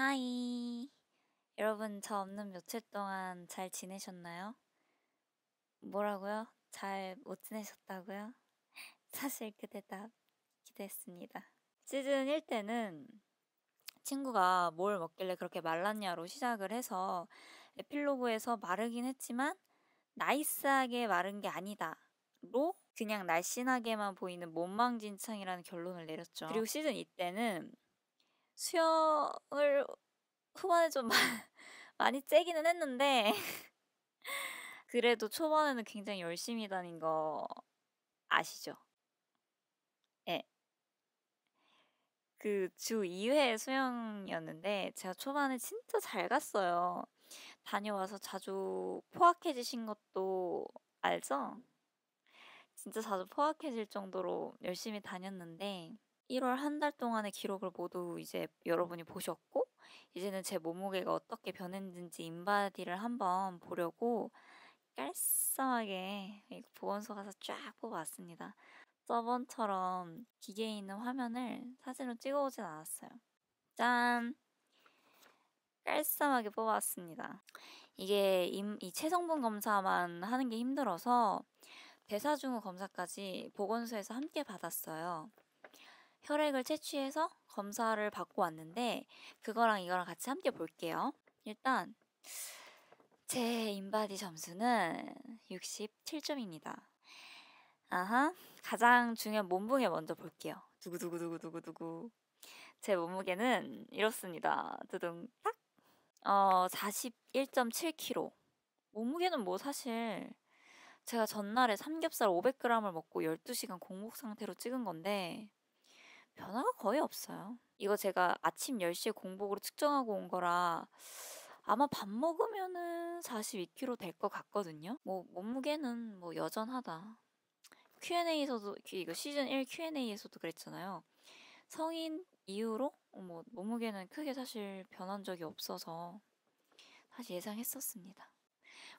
하이. 여러분, 저 없는 며칠 동안 잘 지내셨나요? 뭐라고요? 잘 못 지내셨다고요? 사실 그 대답 기대했습니다. 시즌 1 때는 친구가 뭘 먹길래 그렇게 말랐냐로 시작을 해서 에필로그에서 마르긴 했지만 나이스하게 마른 게 아니다로 그냥 날씬하게만 보이는 몸망진창이라는 결론을 내렸죠. 그리고 시즌 2 때는 수영을 후반에 좀 많이 째기는 했는데 그래도 초반에는 굉장히 열심히 다닌 거 아시죠? 예. 그 주 2회 수영이었는데 제가 초반에 진짜 잘 갔어요. 다녀와서 자주 포악해지신 것도 알죠? 진짜 자주 포악해질 정도로 열심히 다녔는데 1월 한 달 동안의 기록을 모두 이제 여러분이 보셨고 이제는 제 몸무게가 어떻게 변했는지 인바디를 한번 보려고 깔쌈하게 보건소 가서 쫙 뽑아왔습니다. 저번처럼 기계에 있는 화면을 사진으로 찍어오진 않았어요. 짠! 깔쌈하게 뽑아왔습니다. 이게 이 체성분 검사만 하는 게 힘들어서 대사증후 검사까지 보건소에서 함께 받았어요. 혈액을 채취해서 검사를 받고 왔는데 그거랑 이거랑 같이 함께 볼게요. 일단 제 인바디 점수는 67점입니다. 아하, 가장 중요한 몸무게 먼저 볼게요. 두구두구두구두구두구. 제 몸무게는 이렇습니다. 두둥 딱. 어, 41.7kg. 몸무게는 뭐 사실 제가 전날에 삼겹살 500g을 먹고 12시간 공복 상태로 찍은 건데 변화가 거의 없어요. 이거 제가 아침 10시에 공복으로 측정하고 온 거라 아마 밥 먹으면은 42kg 될 것 같거든요. 뭐 몸무게는 뭐 여전하다. Q&A에서도 그 이거 시즌 1 Q&A에서도 그랬잖아요. 성인 이후로 뭐 몸무게는 크게 사실 변한 적이 없어서 사실 예상했었습니다.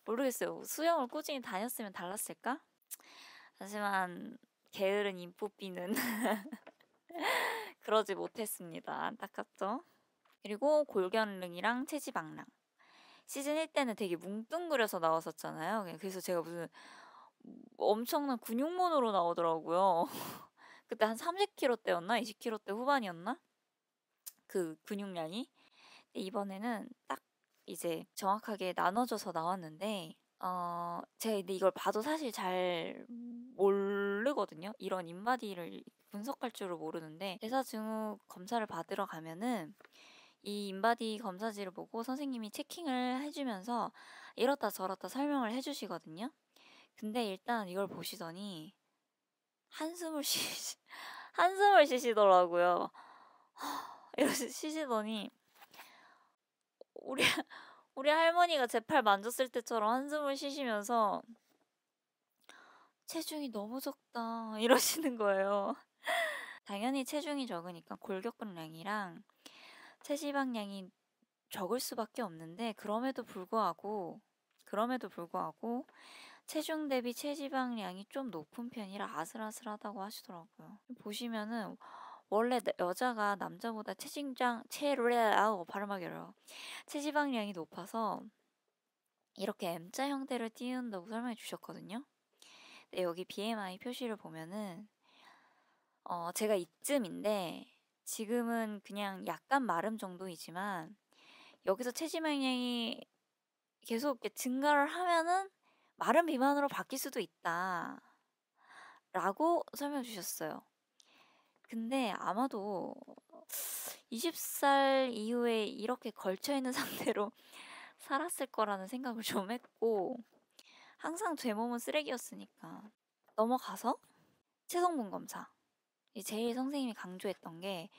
모르겠어요. 수영을 꾸준히 다녔으면 달랐을까? 하지만 게으른 인프피는 그러지 못했습니다. 안타깝죠? 그리고 골견릉이랑 체지방랑. 시즌 1 때는 되게 뭉뚱그려서 나왔었잖아요. 그래서 제가 무슨 엄청난 근육몬으로 나오더라고요. 그때 한3 0 k g 때였나2 0 k g 때 후반이었나? 그 근육량이. 이번에는 딱 이제 정확하게 나눠져서 나왔는데, 어, 제가 근데 이걸 봐도 사실 잘 모르거든요. 이런 인바디를 분석할 줄을 모르는데 대사 증후 검사를 받으러 가면은 이 인바디 검사지를 보고 선생님이 체킹을 해주면서 이렇다 저렇다 설명을 해주시거든요. 근데 일단 이걸 보시더니 한숨을 쉬시 한숨을 쉬시더라고요. 이러시 쉬시더니 우리 우리 할머니가 제 팔 만졌을 때처럼 한숨을 쉬시면서 체중이 너무 적다 이러시는 거예요. 당연히 체중이 적으니까 골격근량이랑 체지방량이 적을 수밖에 없는데 그럼에도 불구하고 그럼에도 불구하고 체중 대비 체지방량이 좀 높은 편이라 아슬아슬하다고 하시더라고요. 보시면은 원래 여자가 남자보다 체중장 체를 아우 발음하기 어려워. 체지방량이 높아서 이렇게 M자 형태를 띄운다고 설명해 주셨거든요. 근데 여기 BMI 표시를 보면은 어, 제가 이쯤인데 지금은 그냥 약간 마름 정도이지만 여기서 체지방량이 계속 이렇게 증가를 하면은 마른 비만으로 바뀔 수도 있다. 라고 설명 주셨어요. 근데 아마도 20살 이후에 이렇게 걸쳐있는 상태로 살았을 거라는 생각을 좀 했고, 항상 제 몸은 쓰레기였으니까. 넘어가서 체성분 검사. 제일 선생님이 강조했던 게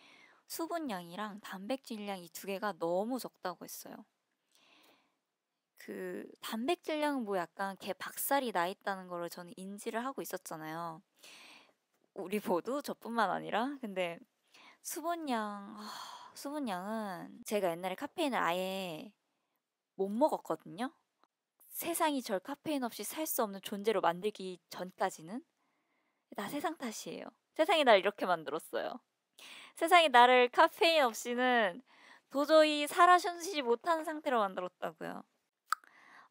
수분량이랑 단백질량 이 두 개가 너무 적다고 했어요. 그 단백질량은 뭐 약간 개 박살이 나 있다는 거를 저는 인지를 하고 있었잖아요. 우리 모두 저뿐만 아니라 근데 수분량 아, 수분량은 제가 옛날에 카페인을 아예 못 먹었거든요. 세상이 절 카페인 없이 살 수 없는 존재로 만들기 전까지는 나 세상 탓이에요. 세상이 날 이렇게 만들었어요. 세상이 나를 카페인 없이는 도저히 살아 숨쉬지 못하는 상태로 만들었다고요.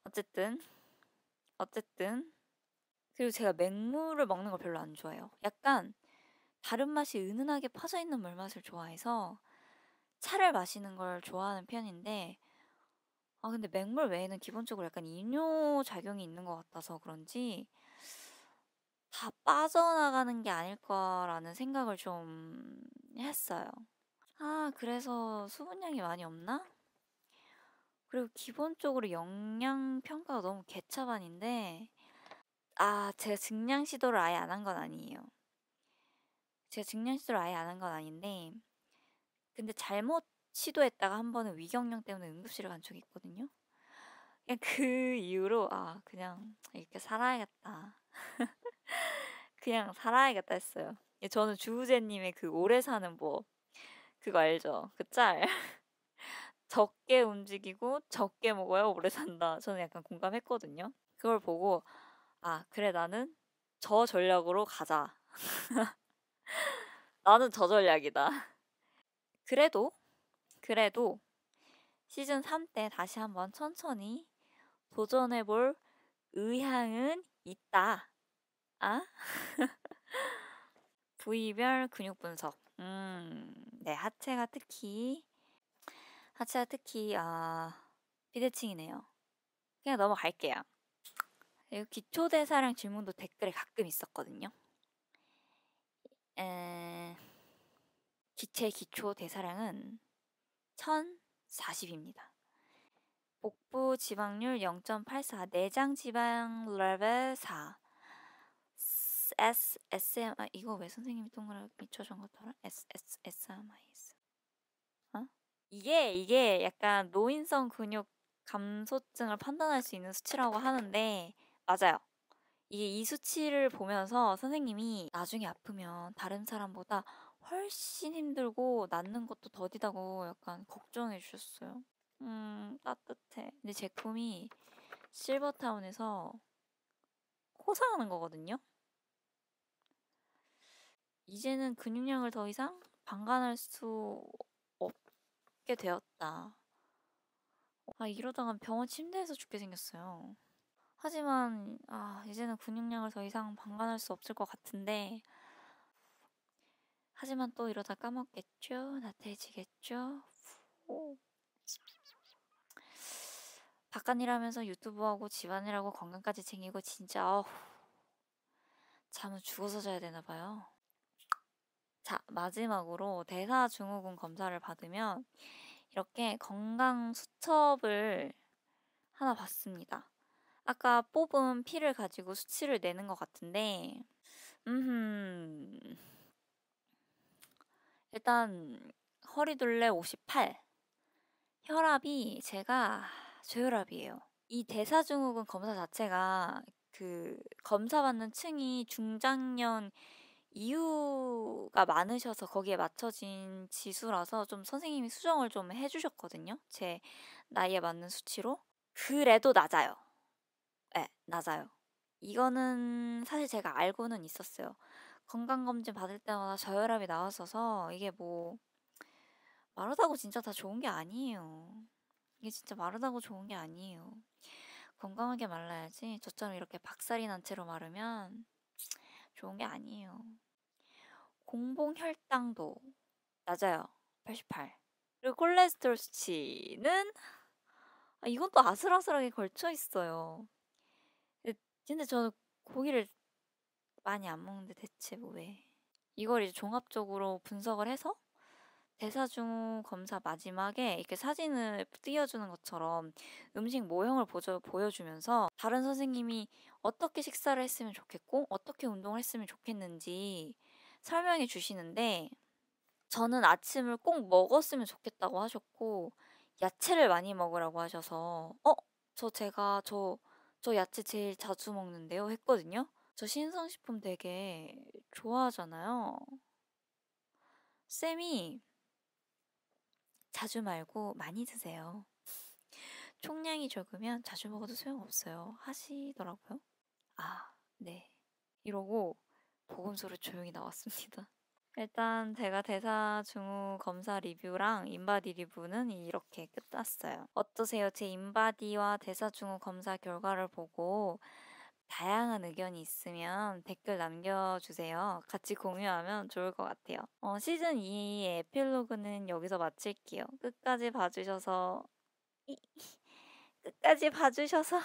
어쨌든 어쨌든 그리고 제가 맹물을 먹는 걸 별로 안 좋아해요. 약간 다른 맛이 은은하게 퍼져 있는 물맛을 좋아해서 차를 마시는 걸 좋아하는 편인데 아 근데 맹물 외에는 기본적으로 약간 이뇨 작용이 있는 것 같아서 그런지 빠져나가는 게 아닐까라는 생각을 좀 했어요. 아, 그래서 수분량이 많이 없나? 그리고 기본적으로 영양 평가가 너무 개차반인데, 아, 제가 증량 시도를 아예 안 한 건 아니에요. 제가 증량 시도를 아예 안 한 건 아닌데, 근데 잘못 시도했다가 한 번은 위경련 때문에 응급실을 간 적이 있거든요. 그냥 그 이후로, 아, 그냥 이렇게 살아야겠다. 그냥 살아야겠다 했어요. 예, 저는 주우재님의 그 오래 사는 법 그거 알죠? 그 짤. 적게 움직이고 적게 먹어야 오래 산다. 저는 약간 공감했거든요. 그걸 보고 아 그래 나는 저 전략으로 가자. 나는 저 전략이다. 그래도 그래도 시즌 3 때 다시 한번 천천히 도전해볼 의향은 있다. 아? 부위별 근육 분석. 음, 네, 하체가 특히, 하체가 특히, 아, 비대칭이네요. 그냥 넘어갈게요. 기초대사량 질문도 댓글에 가끔 있었거든요. 에... 기체 기초 대사량은 1040입니다. 복부 지방률 0.84, 내장 지방 레벨 4, S S M I 아, 이거 왜 선생님이 동그라미 쳐준 것더라? S S S M I S 어? 이게 이게 약간 노인성 근육 감소증을 판단할 수 있는 수치라고 하는데 맞아요. 이게 이 수치를 보면서 선생님이 나중에 아프면 다른 사람보다 훨씬 힘들고 낫는 것도 더디다고 약간 걱정해 주셨어요. 음 따뜻해. 근데 제품이 실버타운에서 호사하는 거거든요. 이제는 근육량을 더 이상 방관할 수 없게 되었다. 아, 이러다간 병원 침대에서 죽게 생겼어요. 하지만, 아, 이제는 근육량을 더 이상 방관할 수 없을 것 같은데, 하지만 또 이러다 까먹겠죠? 나태해지겠죠? 바깥일하면서 유튜브하고 집안일하고 건강까지 챙기고 진짜 어후, 잠은 죽어서 자야 되나 봐요. 자, 마지막으로 대사증후군 검사를 받으면 이렇게 건강 수첩을 하나 봤습니다. 아까 뽑은 피를 가지고 수치를 내는 것 같은데, 음, 일단 허리둘레 58. 혈압이 제가 저혈압이에요. 이 대사증후군 검사 자체가 그 검사 받는 층이 중장년 이유가 많으셔서 거기에 맞춰진 지수라서 좀 선생님이 수정을 좀 해주셨거든요. 제 나이에 맞는 수치로. 그래도 낮아요. 네, 낮아요. 이거는 사실 제가 알고는 있었어요. 건강검진 받을 때마다 저혈압이 나왔어서 이게 뭐 마르다고 진짜 다 좋은 게 아니에요. 이게 진짜 마르다고 좋은 게 아니에요. 건강하게 말라야지 저처럼 이렇게 박살이 난 채로 마르면 좋은 게 아니에요. 공복 혈당도 낮아요. 88. 그리고 콜레스테롤 수치는 아, 이건 또 아슬아슬하게 걸쳐 있어요. 근데 저는 고기를 많이 안 먹는데 대체 왜? 이걸 이제 종합적으로 분석을 해서 대사중 검사 마지막에 이렇게 사진을 띄워주는 것처럼 음식 모형을 보조, 보여주면서 다른 선생님이 어떻게 식사를 했으면 좋겠고 어떻게 운동을 했으면 좋겠는지 설명해 주시는데 저는 아침을 꼭 먹었으면 좋겠다고 하셨고 야채를 많이 먹으라고 하셔서 어? 저 제가 저, 저 야채 제일 자주 먹는데요 했거든요. 저신성식품 되게 좋아하잖아요. 쌤이 자주 말고 많이 드세요. 총량이 적으면 자주 먹어도 소용없어요. 하시더라고요. 아, 네. 이러고 보건소를 조용히 나왔습니다. 일단 제가 대사 중후 검사 리뷰랑 인바디 리뷰는 이렇게 끝났어요. 어떠세요? 제 인바디와 대사 중후 검사 결과를 보고 다양한 의견이 있으면 댓글 남겨주세요. 같이 공유하면 좋을 것 같아요. 어, 시즌 2의 에필로그는 여기서 마칠게요. 끝까지 봐주셔서 끝까지 봐주셔서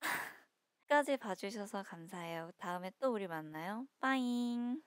끝까지 봐주셔서 감사해요. 다음에 또 우리 만나요. 빠잉!